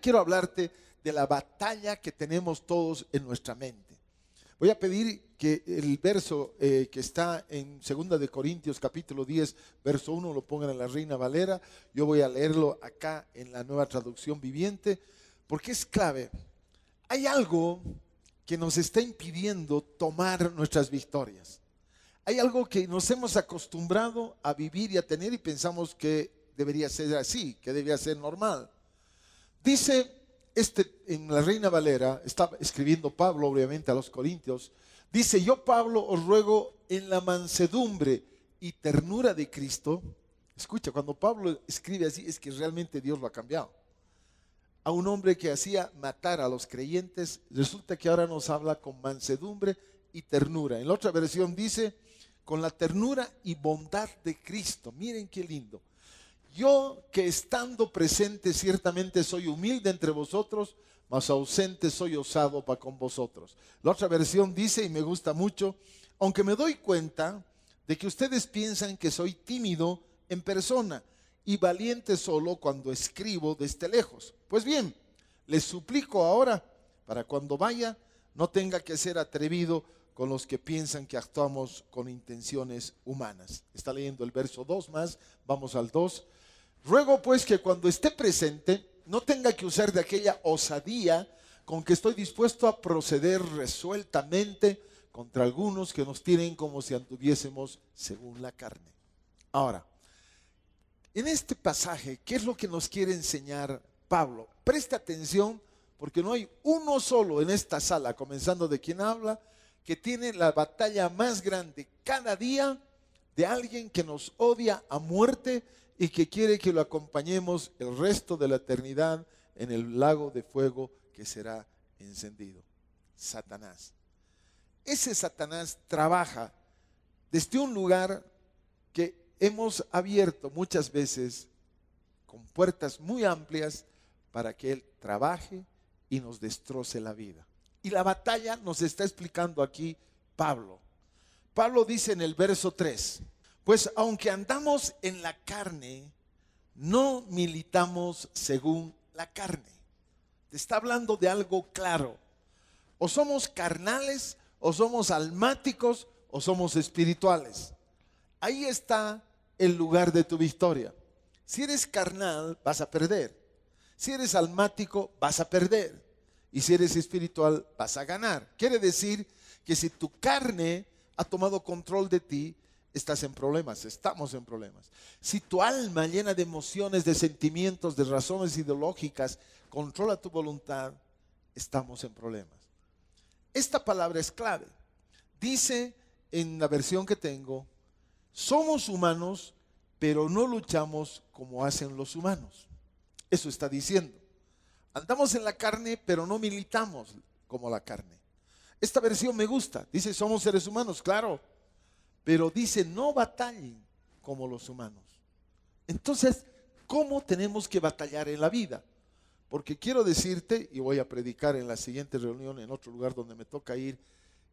quiero hablarte de la batalla que tenemos todos en nuestra mente. Voy a pedir que el verso eh, que está en 2 de Corintios capítulo 10, verso 1, lo pongan en la Reina Valera. Yo voy a leerlo acá en la nueva traducción viviente, porque es clave. Hay algo que nos está impidiendo tomar nuestras victorias. Hay algo que nos hemos acostumbrado a vivir y a tener y pensamos que debería ser así, que debería ser normal. Dice este, en la Reina Valera, está escribiendo Pablo obviamente a los Corintios, dice, yo Pablo os ruego en la mansedumbre y ternura de Cristo, escucha, cuando Pablo escribe así es que realmente Dios lo ha cambiado. A un hombre que hacía matar a los creyentes, resulta que ahora nos habla con mansedumbre y ternura. En la otra versión dice, con la ternura y bondad de Cristo. Miren qué lindo. Yo que estando presente ciertamente soy humilde entre vosotros, mas ausente soy osado para con vosotros. La otra versión dice, y me gusta mucho, aunque me doy cuenta de que ustedes piensan que soy tímido en persona y valiente solo cuando escribo desde lejos. Pues bien, les suplico ahora, para cuando vaya, no tenga que ser atrevido con los que piensan que actuamos con intenciones humanas. Está leyendo el verso 2 más, vamos al 2. Ruego pues que cuando esté presente no tenga que usar de aquella osadía con que estoy dispuesto a proceder resueltamente contra algunos que nos tienen como si anduviésemos según la carne. Ahora, en este pasaje, ¿qué es lo que nos quiere enseñar Pablo? Presta atención porque no hay uno solo en esta sala, comenzando de quien habla, que tiene la batalla más grande cada día de alguien que nos odia a muerte y que quiere que lo acompañemos el resto de la eternidad en el lago de fuego que será encendido. Satanás. Ese Satanás trabaja desde un lugar que hemos abierto muchas veces con puertas muy amplias para que Él trabaje y nos destroce la vida. Y la batalla nos está explicando aquí Pablo. Pablo dice en el verso 3, pues aunque andamos en la carne, no militamos según la carne. Te está hablando de algo claro. O somos carnales, o somos almáticos, o somos espirituales. Ahí está el lugar de tu victoria. Si eres carnal, vas a perder. Si eres almático, vas a perder. Y si eres espiritual, vas a ganar. Quiere decir que si tu carne ha tomado control de ti, estás en problemas, estamos en problemas. Si tu alma llena de emociones, de sentimientos, de razones ideológicas, controla tu voluntad, estamos en problemas. Esta palabra es clave. Dice en la versión que tengo, somos humanos, pero no luchamos como hacen los humanos. Eso está diciendo. Andamos en la carne, pero no militamos como la carne. Esta versión me gusta. Dice, somos seres humanos, claro pero dice, no batallen como los humanos. Entonces, ¿cómo tenemos que batallar en la vida? Porque quiero decirte, y voy a predicar en la siguiente reunión en otro lugar donde me toca ir,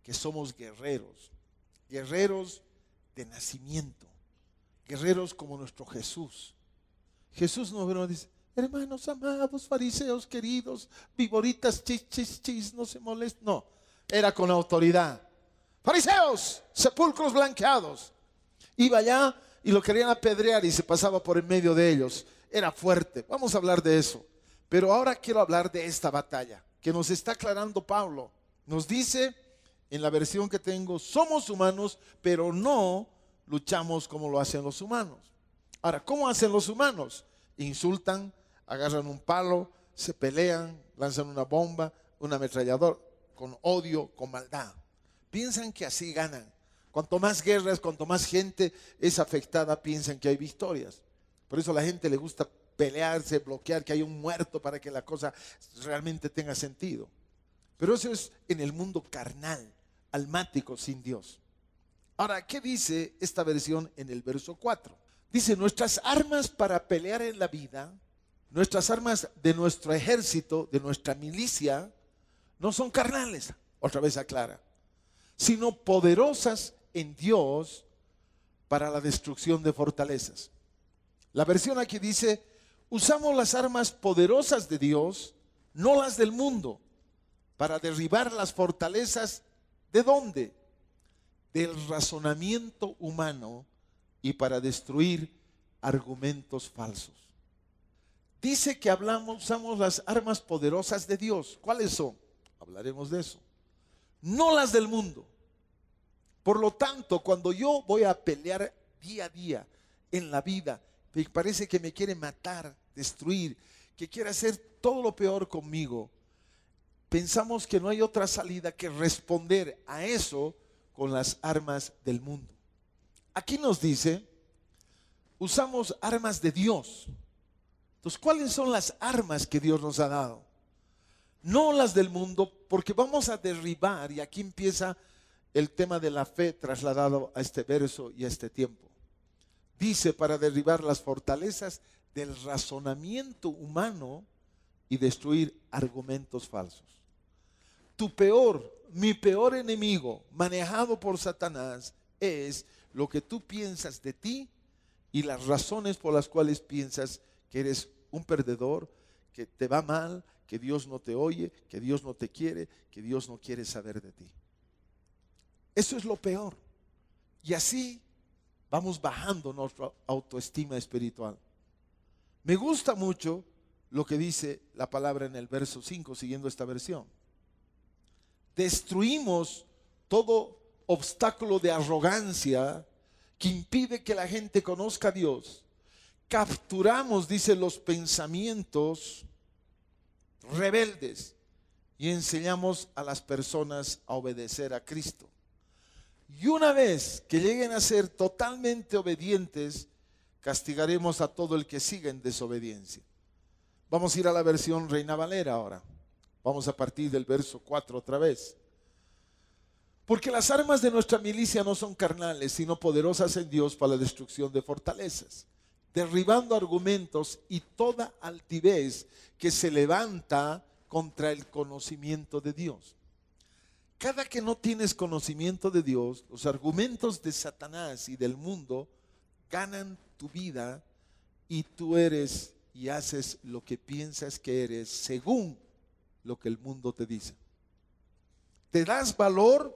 que somos guerreros, guerreros de nacimiento, guerreros como nuestro Jesús. Jesús no dice, hermanos amados, fariseos queridos, vivoritas, chis, chis, chis, no se molesten. No, era con autoridad. Fariseos, sepulcros blanqueados. Iba allá y lo querían apedrear y se pasaba por en medio de ellos. Era fuerte. Vamos a hablar de eso. Pero ahora quiero hablar de esta batalla que nos está aclarando Pablo. Nos dice en la versión que tengo, somos humanos, pero no luchamos como lo hacen los humanos. Ahora, ¿cómo hacen los humanos? Insultan, agarran un palo, se pelean, lanzan una bomba, un ametrallador, con odio, con maldad. Piensan que así ganan. Cuanto más guerras, cuanto más gente es afectada, piensan que hay victorias. Por eso a la gente le gusta pelearse, bloquear, que hay un muerto para que la cosa realmente tenga sentido. Pero eso es en el mundo carnal, almático, sin Dios. Ahora, ¿qué dice esta versión en el verso 4? Dice, nuestras armas para pelear en la vida, nuestras armas de nuestro ejército, de nuestra milicia, no son carnales. Otra vez aclara, sino poderosas en Dios para la destrucción de fortalezas. La versión aquí dice, usamos las armas poderosas de Dios, no las del mundo, para derribar las fortalezas de dónde? Del razonamiento humano y para destruir argumentos falsos. Dice que hablamos, usamos las armas poderosas de Dios. ¿Cuáles son? Hablaremos de eso no las del mundo. Por lo tanto, cuando yo voy a pelear día a día en la vida, me parece que me quiere matar, destruir, que quiere hacer todo lo peor conmigo, pensamos que no hay otra salida que responder a eso con las armas del mundo. Aquí nos dice, usamos armas de Dios. Entonces, ¿cuáles son las armas que Dios nos ha dado? no las del mundo, porque vamos a derribar, y aquí empieza el tema de la fe trasladado a este verso y a este tiempo. Dice, para derribar las fortalezas del razonamiento humano y destruir argumentos falsos. Tu peor, mi peor enemigo, manejado por Satanás, es lo que tú piensas de ti y las razones por las cuales piensas que eres un perdedor, que te va mal, que Dios no te oye, que Dios no te quiere, que Dios no quiere saber de ti. Eso es lo peor. Y así vamos bajando nuestra autoestima espiritual. Me gusta mucho lo que dice la palabra en el verso 5, siguiendo esta versión. Destruimos todo obstáculo de arrogancia que impide que la gente conozca a Dios. Capturamos, dice, los pensamientos rebeldes y enseñamos a las personas a obedecer a Cristo. Y una vez que lleguen a ser totalmente obedientes, castigaremos a todo el que siga en desobediencia. Vamos a ir a la versión Reina Valera ahora. Vamos a partir del verso 4 otra vez. Porque las armas de nuestra milicia no son carnales, sino poderosas en Dios para la destrucción de fortalezas derribando argumentos y toda altivez que se levanta contra el conocimiento de Dios. Cada que no tienes conocimiento de Dios, los argumentos de Satanás y del mundo ganan tu vida y tú eres y haces lo que piensas que eres según lo que el mundo te dice. Te das valor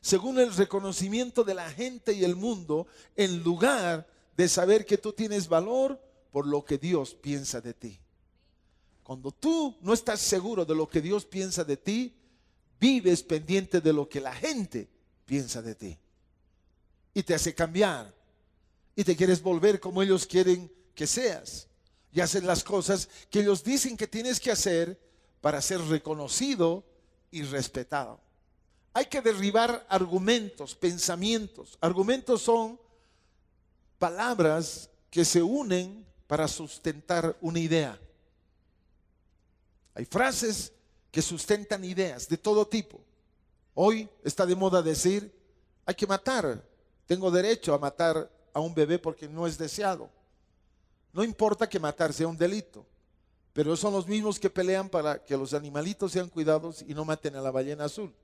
según el reconocimiento de la gente y el mundo en lugar de saber que tú tienes valor por lo que Dios piensa de ti. Cuando tú no estás seguro de lo que Dios piensa de ti, vives pendiente de lo que la gente piensa de ti. Y te hace cambiar. Y te quieres volver como ellos quieren que seas. Y hacen las cosas que ellos dicen que tienes que hacer para ser reconocido y respetado. Hay que derribar argumentos, pensamientos. Argumentos son palabras que se unen para sustentar una idea. Hay frases que sustentan ideas de todo tipo. Hoy está de moda decir, hay que matar, tengo derecho a matar a un bebé porque no es deseado. No importa que matar sea un delito, pero son los mismos que pelean para que los animalitos sean cuidados y no maten a la ballena azul.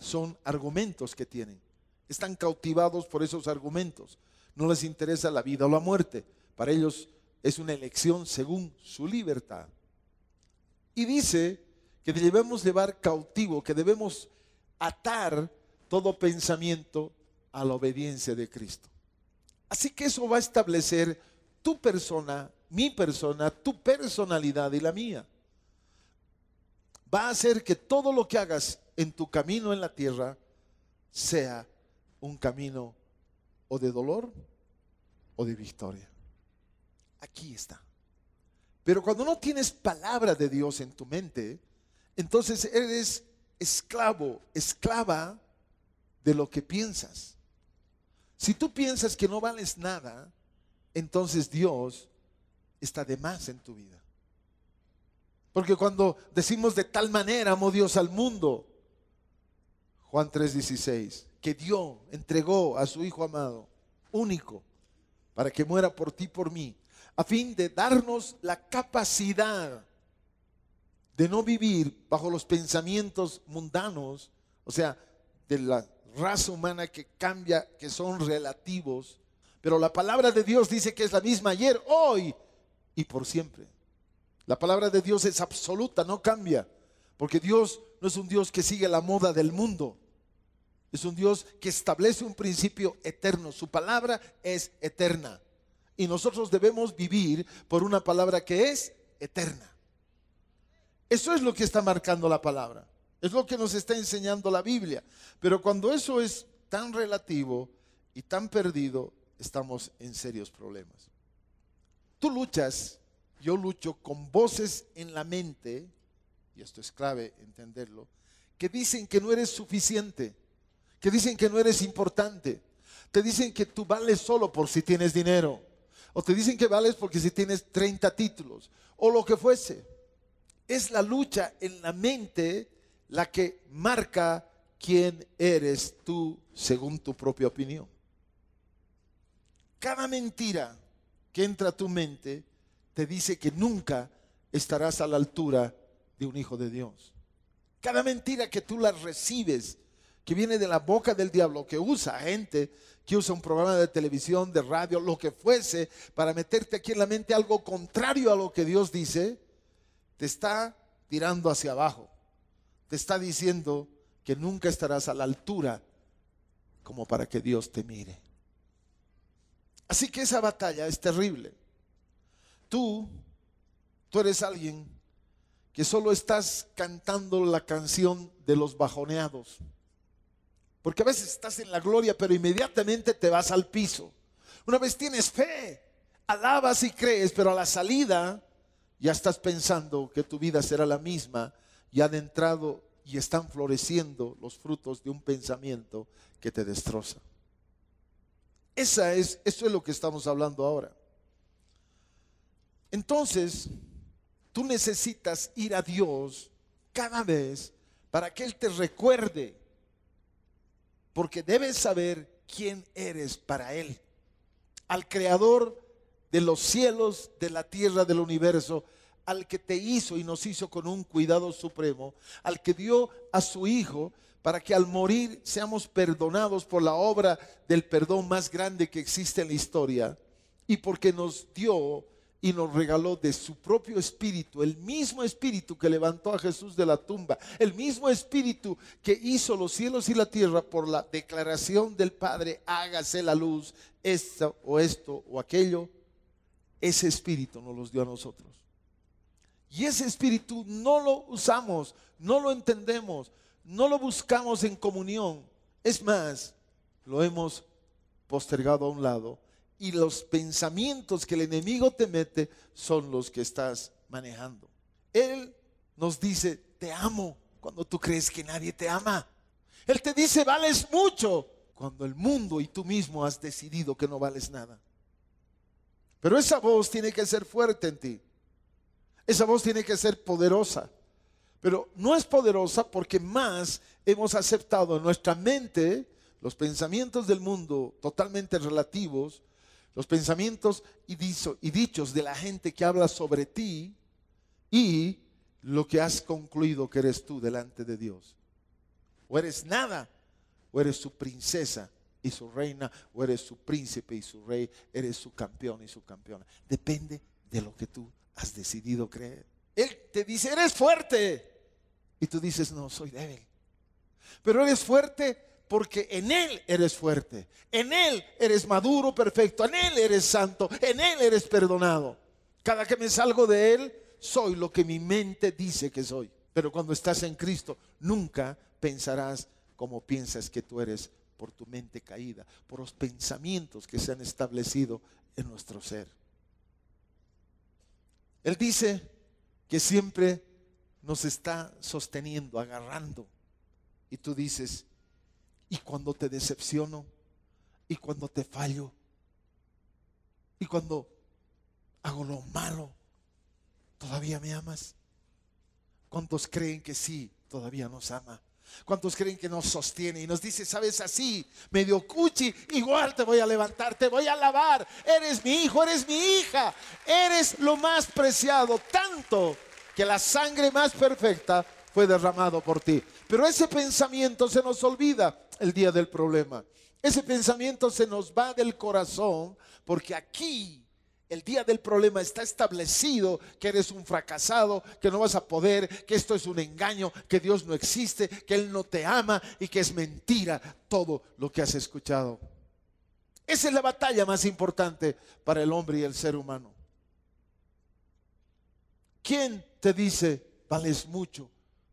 Son argumentos que tienen. Están cautivados por esos argumentos. No les interesa la vida o la muerte. Para ellos es una elección según su libertad. Y dice que debemos llevar cautivo, que debemos atar todo pensamiento a la obediencia de Cristo. Así que eso va a establecer tu persona, mi persona, tu personalidad y la mía. Va a hacer que todo lo que hagas en tu camino en la tierra sea un camino o de dolor o de victoria. Aquí está. Pero cuando no tienes palabra de Dios en tu mente, entonces eres esclavo, esclava de lo que piensas. Si tú piensas que no vales nada, entonces Dios está de más en tu vida. Porque cuando decimos de tal manera amó Dios al mundo, Juan 3:16, que Dios entregó a su Hijo amado, único, para que muera por ti, por mí, a fin de darnos la capacidad de no vivir bajo los pensamientos mundanos, o sea, de la raza humana que cambia, que son relativos, pero la palabra de Dios dice que es la misma ayer, hoy y por siempre. La palabra de Dios es absoluta, no cambia, porque Dios no es un Dios que sigue la moda del mundo. Es un Dios que establece un principio eterno. Su palabra es eterna. Y nosotros debemos vivir por una palabra que es eterna. Eso es lo que está marcando la palabra. Es lo que nos está enseñando la Biblia. Pero cuando eso es tan relativo y tan perdido, estamos en serios problemas. Tú luchas, yo lucho con voces en la mente, y esto es clave entenderlo, que dicen que no eres suficiente que dicen que no eres importante, te dicen que tú vales solo por si tienes dinero, o te dicen que vales porque si tienes 30 títulos, o lo que fuese. Es la lucha en la mente la que marca quién eres tú según tu propia opinión. Cada mentira que entra a tu mente te dice que nunca estarás a la altura de un hijo de Dios. Cada mentira que tú la recibes que viene de la boca del diablo, que usa gente, que usa un programa de televisión, de radio, lo que fuese, para meterte aquí en la mente algo contrario a lo que Dios dice, te está tirando hacia abajo. Te está diciendo que nunca estarás a la altura como para que Dios te mire. Así que esa batalla es terrible. Tú, tú eres alguien que solo estás cantando la canción de los bajoneados porque a veces estás en la gloria, pero inmediatamente te vas al piso. Una vez tienes fe, alabas y crees, pero a la salida ya estás pensando que tu vida será la misma y entrado y están floreciendo los frutos de un pensamiento que te destroza. Esa es, eso es lo que estamos hablando ahora. Entonces, tú necesitas ir a Dios cada vez para que Él te recuerde porque debes saber quién eres para Él. Al creador de los cielos, de la tierra, del universo, al que te hizo y nos hizo con un cuidado supremo, al que dio a su Hijo para que al morir seamos perdonados por la obra del perdón más grande que existe en la historia, y porque nos dio y nos regaló de su propio espíritu, el mismo espíritu que levantó a Jesús de la tumba, el mismo espíritu que hizo los cielos y la tierra por la declaración del Padre, hágase la luz, esto o esto o aquello, ese espíritu nos los dio a nosotros. Y ese espíritu no lo usamos, no lo entendemos, no lo buscamos en comunión. Es más, lo hemos postergado a un lado y los pensamientos que el enemigo te mete son los que estás manejando. Él nos dice, te amo, cuando tú crees que nadie te ama. Él te dice, vales mucho, cuando el mundo y tú mismo has decidido que no vales nada. Pero esa voz tiene que ser fuerte en ti. Esa voz tiene que ser poderosa. Pero no es poderosa porque más hemos aceptado en nuestra mente los pensamientos del mundo totalmente relativos los pensamientos y, dichos de la gente que habla sobre ti y lo que has concluido que eres tú delante de Dios. O eres nada, o eres su princesa y su reina, o eres su príncipe y su rey, eres su campeón y su campeona. Depende de lo que tú has decidido creer. Él te dice, eres fuerte. Y tú dices, no, soy débil. Pero eres fuerte porque en Él eres fuerte, en Él eres maduro, perfecto, en Él eres santo, en Él eres perdonado. Cada que me salgo de Él, soy lo que mi mente dice que soy. Pero cuando estás en Cristo, nunca pensarás como piensas que tú eres por tu mente caída, por los pensamientos que se han establecido en nuestro ser. Él dice que siempre nos está sosteniendo, agarrando. Y tú dices, y cuando te decepciono, y cuando te fallo, y cuando hago lo malo, ¿todavía me amas? ¿Cuántos creen que sí, todavía nos ama? ¿Cuántos creen que nos sostiene y nos dice, sabes así, medio cuchi, igual te voy a levantar, te voy a lavar eres mi hijo, eres mi hija, eres lo más preciado, tanto que la sangre más perfecta fue derramado por ti. Pero ese pensamiento se nos olvida el día del problema. Ese pensamiento se nos va del corazón porque aquí el día del problema está establecido que eres un fracasado, que no vas a poder, que esto es un engaño, que Dios no existe, que Él no te ama y que es mentira todo lo que has escuchado. Esa es la batalla más importante para el hombre y el ser humano. ¿Quién te dice, vales mucho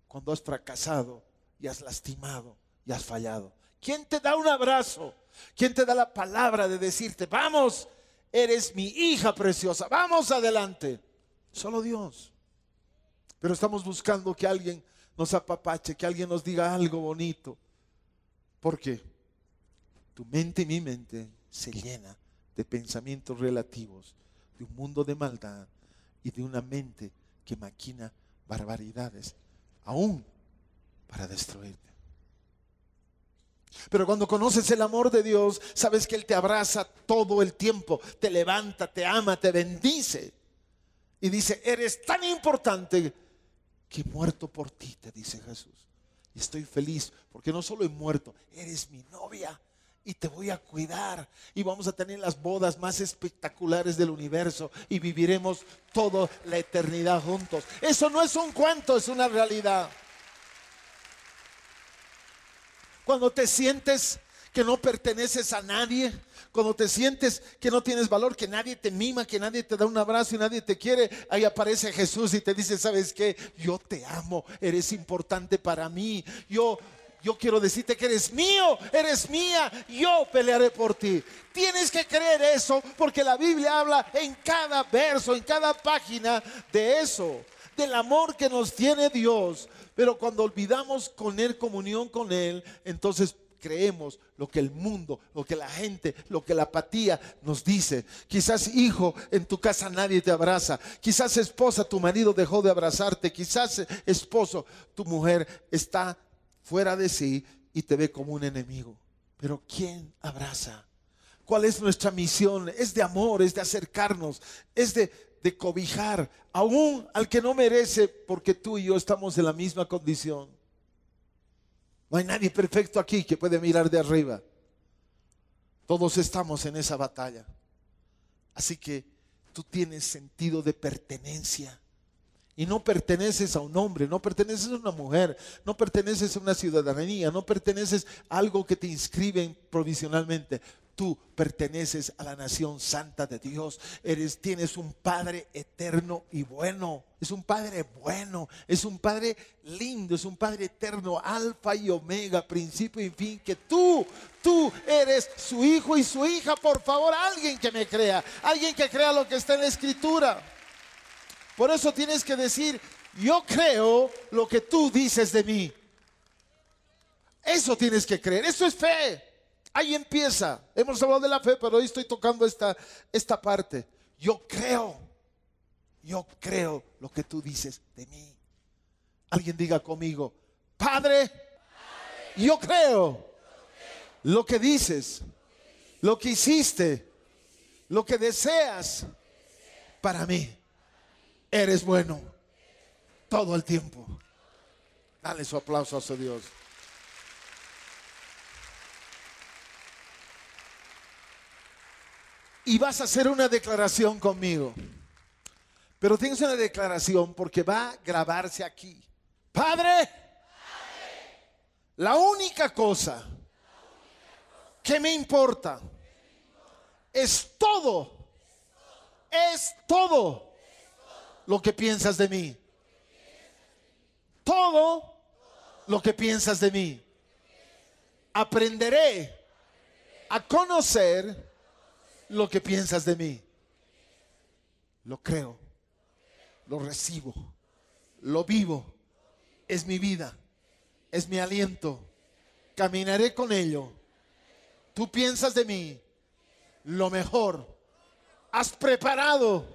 cuando has fracasado y has lastimado? y has fallado. ¿Quién te da un abrazo? ¿Quién te da la palabra de decirte, vamos, eres mi hija preciosa, vamos adelante? Solo Dios. Pero estamos buscando que alguien nos apapache, que alguien nos diga algo bonito. ¿Por qué? Tu mente y mi mente se llena de pensamientos relativos, de un mundo de maldad y de una mente que maquina barbaridades, aún para destruirte. Pero cuando conoces el amor de Dios, sabes que Él te abraza todo el tiempo, te levanta, te ama, te bendice. Y dice, eres tan importante que he muerto por ti, te dice Jesús. Y estoy feliz porque no solo he muerto, eres mi novia y te voy a cuidar y vamos a tener las bodas más espectaculares del universo y viviremos toda la eternidad juntos. Eso no es un cuento, es una realidad. Cuando te sientes que no perteneces a nadie, cuando te sientes que no tienes valor, que nadie te mima, que nadie te da un abrazo y nadie te quiere, ahí aparece Jesús y te dice, ¿sabes qué? Yo te amo, eres importante para mí. Yo yo quiero decirte que eres mío, eres mía, yo pelearé por ti. Tienes que creer eso porque la Biblia habla en cada verso, en cada página de eso del amor que nos tiene Dios. Pero cuando olvidamos con comunión con Él, entonces creemos lo que el mundo, lo que la gente, lo que la apatía nos dice. Quizás hijo, en tu casa nadie te abraza. Quizás esposa, tu marido dejó de abrazarte. Quizás esposo, tu mujer está fuera de sí y te ve como un enemigo. Pero ¿quién abraza? ¿Cuál es nuestra misión? Es de amor, es de acercarnos, es de de cobijar, aún al que no merece, porque tú y yo estamos en la misma condición. No hay nadie perfecto aquí que puede mirar de arriba. Todos estamos en esa batalla. Así que tú tienes sentido de pertenencia. Y no perteneces a un hombre, no perteneces a una mujer, no perteneces a una ciudadanía, no perteneces a algo que te inscriben provisionalmente. Tú perteneces a la nación santa de Dios. Eres, tienes un Padre eterno y bueno. Es un Padre bueno. Es un Padre lindo. Es un Padre eterno. Alfa y Omega. Principio y fin. Que tú, tú eres su hijo y su hija. Por favor, alguien que me crea. Alguien que crea lo que está en la escritura. Por eso tienes que decir, yo creo lo que tú dices de mí. Eso tienes que creer. Eso es fe. Ahí empieza. Hemos hablado de la fe, pero hoy estoy tocando esta, esta parte. Yo creo, yo creo lo que tú dices de mí. Alguien diga conmigo, Padre, yo creo lo que dices, lo que hiciste, lo que deseas para mí. Eres bueno todo el tiempo. Dale su aplauso a su Dios. y vas a hacer una declaración conmigo. Pero tienes una declaración porque va a grabarse aquí. Padre, la, única cosa que me importa, es, todo, es todo, lo que piensas de mí. todo lo que piensas de mí. Aprenderé a conocer lo que piensas de mí. Lo creo, lo recibo, lo vivo. Es mi vida, es mi aliento. Caminaré con ello. Tú piensas de mí lo mejor. Has preparado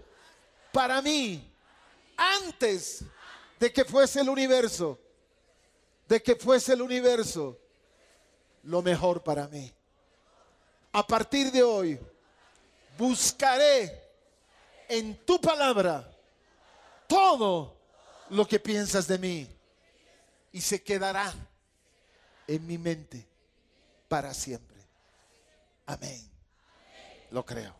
para mí antes de que fuese el universo, de que fuese el universo, lo mejor para mí. A partir de hoy, buscaré en tu palabra todo lo que piensas de mí y se quedará en mi mente para siempre. Amén. Lo creo.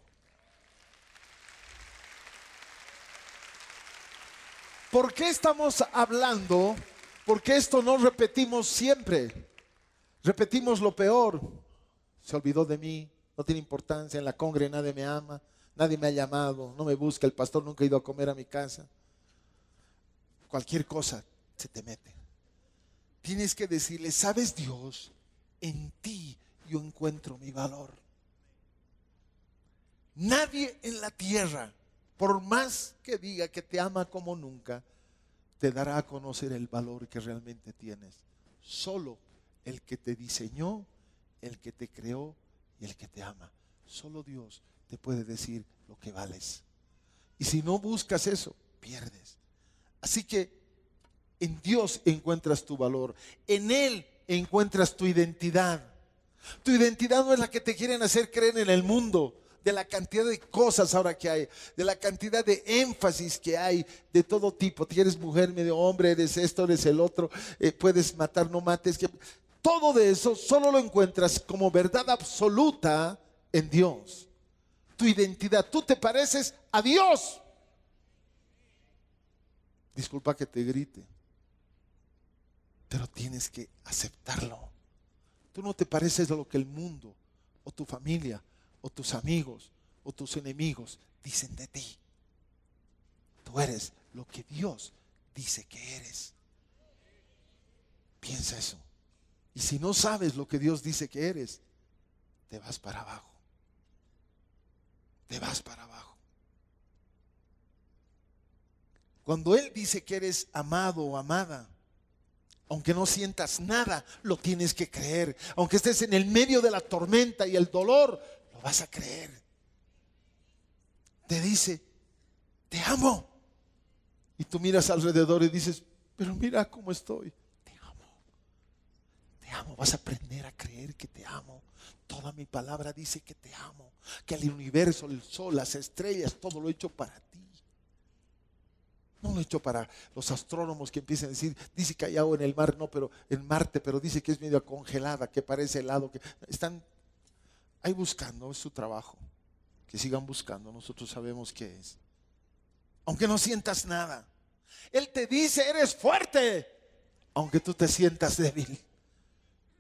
¿Por qué estamos hablando? Porque esto no repetimos siempre. Repetimos lo peor. Se olvidó de mí, no tiene importancia, en la congre nadie me ama, nadie me ha llamado, no me busca, el pastor nunca ha ido a comer a mi casa. Cualquier cosa se te mete. Tienes que decirle, sabes Dios, en ti yo encuentro mi valor. Nadie en la tierra, por más que diga que te ama como nunca, te dará a conocer el valor que realmente tienes. Solo el que te diseñó, el que te creó y el que te ama. Solo Dios te puede decir lo que vales. Y si no buscas eso, pierdes. Así que en Dios encuentras tu valor, en Él encuentras tu identidad. Tu identidad no es la que te quieren hacer creer en el mundo, de la cantidad de cosas ahora que hay, de la cantidad de énfasis que hay de todo tipo. Tienes mujer, medio hombre, eres esto, eres el otro, eh, puedes matar, no mates. Que... Todo de eso solo lo encuentras como verdad absoluta en Dios. Tu identidad, tú te pareces a Dios. Disculpa que te grite, pero tienes que aceptarlo. Tú no te pareces a lo que el mundo, o tu familia, o tus amigos, o tus enemigos dicen de ti. Tú eres lo que Dios dice que eres. Piensa eso. Y si no sabes lo que Dios dice que eres, te vas para abajo. Te vas para abajo. Cuando Él dice que eres amado o amada, aunque no sientas nada, lo tienes que creer. Aunque estés en el medio de la tormenta y el dolor, lo vas a creer. Te dice, te amo. Y tú miras alrededor y dices, pero mira cómo estoy amo, vas a aprender a creer que te amo. Toda mi palabra dice que te amo, que el universo, el sol, las estrellas, todo lo he hecho para ti. No lo he hecho para los astrónomos que empiezan a decir, dice que hay agua en el mar, no, pero en Marte, pero dice que es medio congelada, que parece helado, que están ahí buscando, es su trabajo. Que sigan buscando, nosotros sabemos qué es. Aunque no sientas nada, Él te dice, eres fuerte, aunque tú te sientas débil.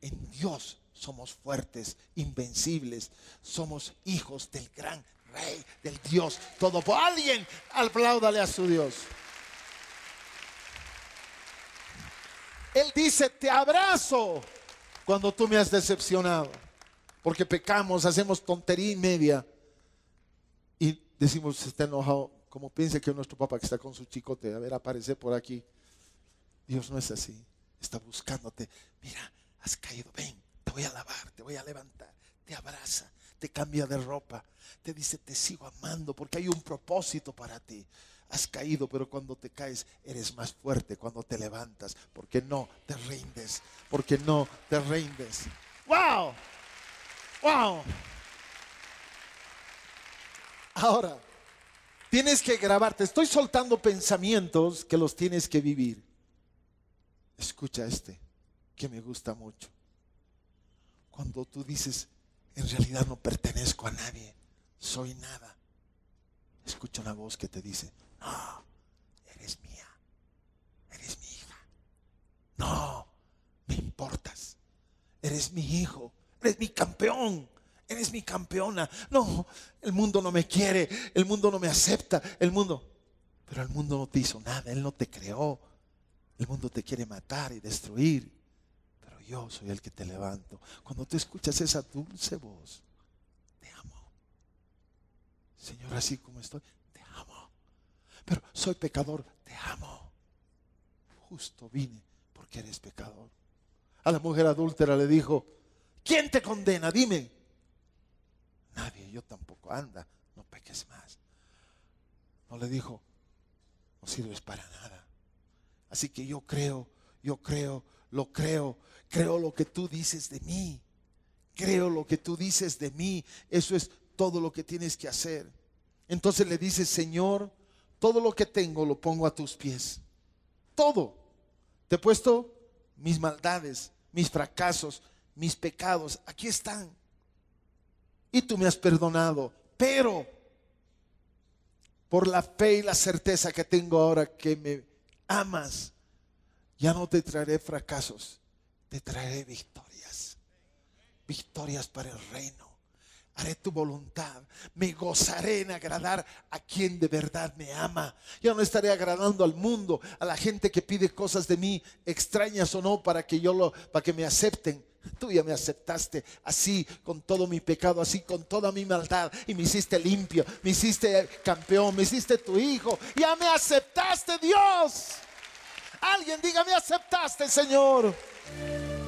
En Dios somos fuertes, invencibles. Somos hijos del gran rey, del Dios todo. Alguien apláudale a su Dios. Él dice, te abrazo cuando tú me has decepcionado. Porque pecamos, hacemos tontería y media. Y decimos, está enojado. Como piense que nuestro papá que está con su chicote, a ver, aparece por aquí. Dios no es así. Está buscándote. Mira, has caído, ven, te voy a lavar, te voy a levantar, te abraza, te cambia de ropa, te dice, te sigo amando porque hay un propósito para ti. Has caído, pero cuando te caes eres más fuerte, cuando te levantas, porque no te rindes, porque no te rindes. ¡Wow! ¡Wow! Ahora, tienes que grabarte. Estoy soltando pensamientos que los tienes que vivir. Escucha este que me gusta mucho. Cuando tú dices, en realidad no pertenezco a nadie, soy nada. Escucha una voz que te dice, no, eres mía, eres mi hija. No, me importas, eres mi hijo, eres mi campeón. Eres mi campeona. No, el mundo no me quiere, el mundo no me acepta, el mundo. Pero el mundo no te hizo nada, Él no te creó. El mundo te quiere matar y destruir yo soy el que te levanto. Cuando te escuchas esa dulce voz, te amo. Señor, así como estoy, te amo. Pero soy pecador, te amo. Justo vine porque eres pecador. A la mujer adúltera le dijo, ¿quién te condena? Dime. Nadie, yo tampoco. Anda, no peques más. No le dijo, no sirves para nada. Así que yo creo, yo creo, lo creo, creo lo que tú dices de mí, creo lo que tú dices de mí, eso es todo lo que tienes que hacer. Entonces le dices, Señor, todo lo que tengo lo pongo a tus pies, todo. Te he puesto mis maldades, mis fracasos, mis pecados, aquí están. Y tú me has perdonado, pero por la fe y la certeza que tengo ahora que me amas, ya no te traeré fracasos, te traeré victorias. Victorias para el reino. Haré tu voluntad. Me gozaré en agradar a quien de verdad me ama. Yo no estaré agradando al mundo, a la gente que pide cosas de mí, extrañas o no, para que yo lo, para que me acepten. Tú ya me aceptaste así, con todo mi pecado, así, con toda mi maldad. Y me hiciste limpio, me hiciste campeón, me hiciste tu hijo. Ya me aceptaste, Dios. Alguien diga, me aceptaste, Señor.